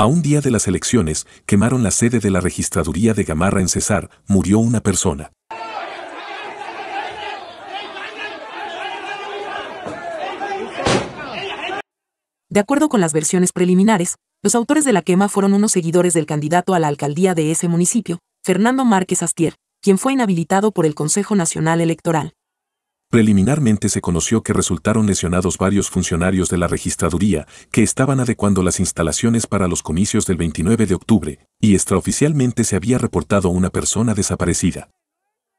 A un día de las elecciones, quemaron la sede de la registraduría de Gamarra en Cesar, murió una persona. De acuerdo con las versiones preliminares, los autores de la quema fueron unos seguidores del candidato a la alcaldía de ese municipio, Fernando Márquez Astier, quien fue inhabilitado por el Consejo Nacional Electoral. Preliminarmente se conoció que resultaron lesionados varios funcionarios de la registraduría que estaban adecuando las instalaciones para los comicios del 29 de octubre, y extraoficialmente se había reportado una persona desaparecida.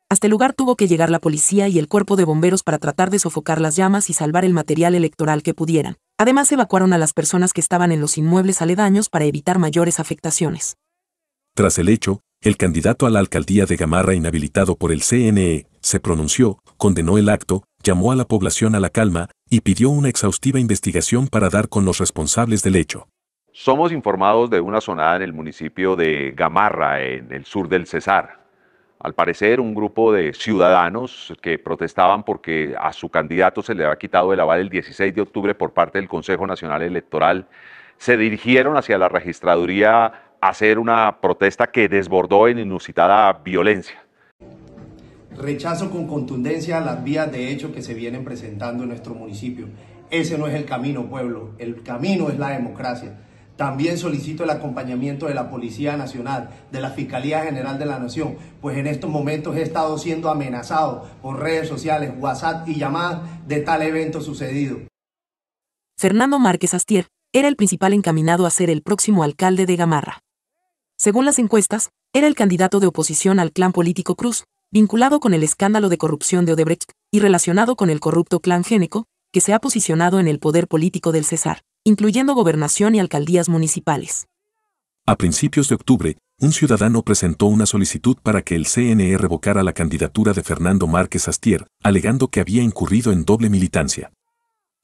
Hasta el lugar tuvo que llegar la policía y el cuerpo de bomberos para tratar de sofocar las llamas y salvar el material electoral que pudieran. Además evacuaron a las personas que estaban en los inmuebles aledaños para evitar mayores afectaciones. Tras el hecho, el candidato a la alcaldía de Gamarra inhabilitado por el CNE se pronunció, condenó el acto, llamó a la población a la calma y pidió una exhaustiva investigación para dar con los responsables del hecho. Somos informados de una sonada en el municipio de Gamarra, en el sur del Cesar al parecer, un grupo de ciudadanos que protestaban porque a su candidato se le había quitado el aval el 16 de octubre por parte del Consejo Nacional Electoral, se dirigieron hacia la registraduría a hacer una protesta que desbordó en inusitada violencia. Rechazo con contundencia las vías de hecho que se vienen presentando en nuestro municipio. Ese no es el camino, pueblo. El camino es la democracia. También solicito el acompañamiento de la Policía Nacional, de la Fiscalía General de la Nación, pues en estos momentos he estado siendo amenazado por redes sociales, WhatsApp y llamadas de tal evento sucedido. Fernando Márquez Astier era el principal encaminado a ser el próximo alcalde de Gamarra. Según las encuestas, era el candidato de oposición al clan político Cruz, vinculado con el escándalo de corrupción de Odebrecht y relacionado con el corrupto clan Génico, que se ha posicionado en el poder político del César incluyendo gobernación y alcaldías municipales. A principios de octubre, un ciudadano presentó una solicitud para que el CNE revocara la candidatura de Fernando Márquez Astier, alegando que había incurrido en doble militancia.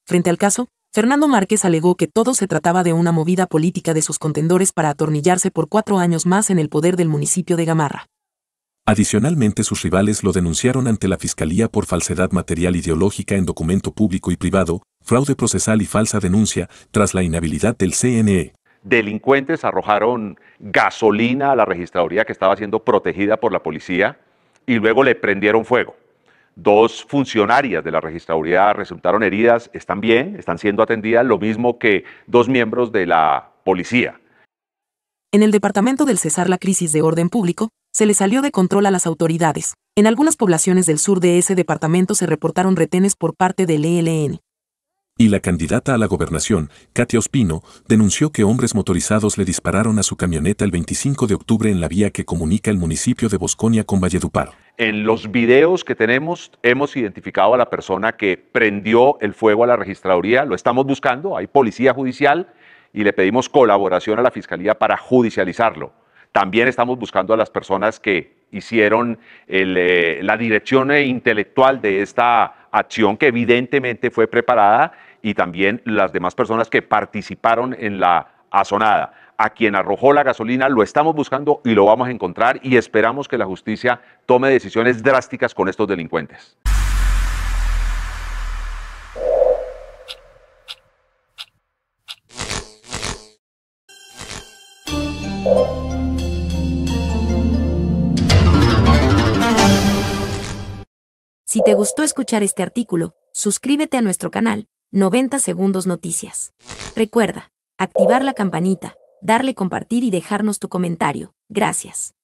Frente al caso, Fernando Márquez alegó que todo se trataba de una movida política de sus contendores para atornillarse por cuatro años más en el poder del municipio de Gamarra. Adicionalmente sus rivales lo denunciaron ante la Fiscalía por falsedad material ideológica en documento público y privado, fraude procesal y falsa denuncia tras la inhabilidad del CNE. Delincuentes arrojaron gasolina a la registraduría que estaba siendo protegida por la policía y luego le prendieron fuego. Dos funcionarias de la registraduría resultaron heridas, están bien, están siendo atendidas, lo mismo que dos miembros de la policía. En el departamento del Cesar la crisis de orden público, se le salió de control a las autoridades. En algunas poblaciones del sur de ese departamento se reportaron retenes por parte del ELN. Y la candidata a la gobernación, Katia Ospino, denunció que hombres motorizados le dispararon a su camioneta el 25 de octubre en la vía que comunica el municipio de Bosconia con Valledupar. En los videos que tenemos hemos identificado a la persona que prendió el fuego a la registraduría, lo estamos buscando, hay policía judicial y le pedimos colaboración a la fiscalía para judicializarlo. También estamos buscando a las personas que hicieron eh, la dirección intelectual de esta acción que evidentemente fue preparada y también las demás personas que participaron en la azonada. A quien arrojó la gasolina lo estamos buscando y lo vamos a encontrar y esperamos que la justicia tome decisiones drásticas con estos delincuentes. Si te gustó escuchar este artículo, suscríbete a nuestro canal, 90 Segundos Noticias. Recuerda, activar la campanita, darle compartir y dejarnos tu comentario. Gracias.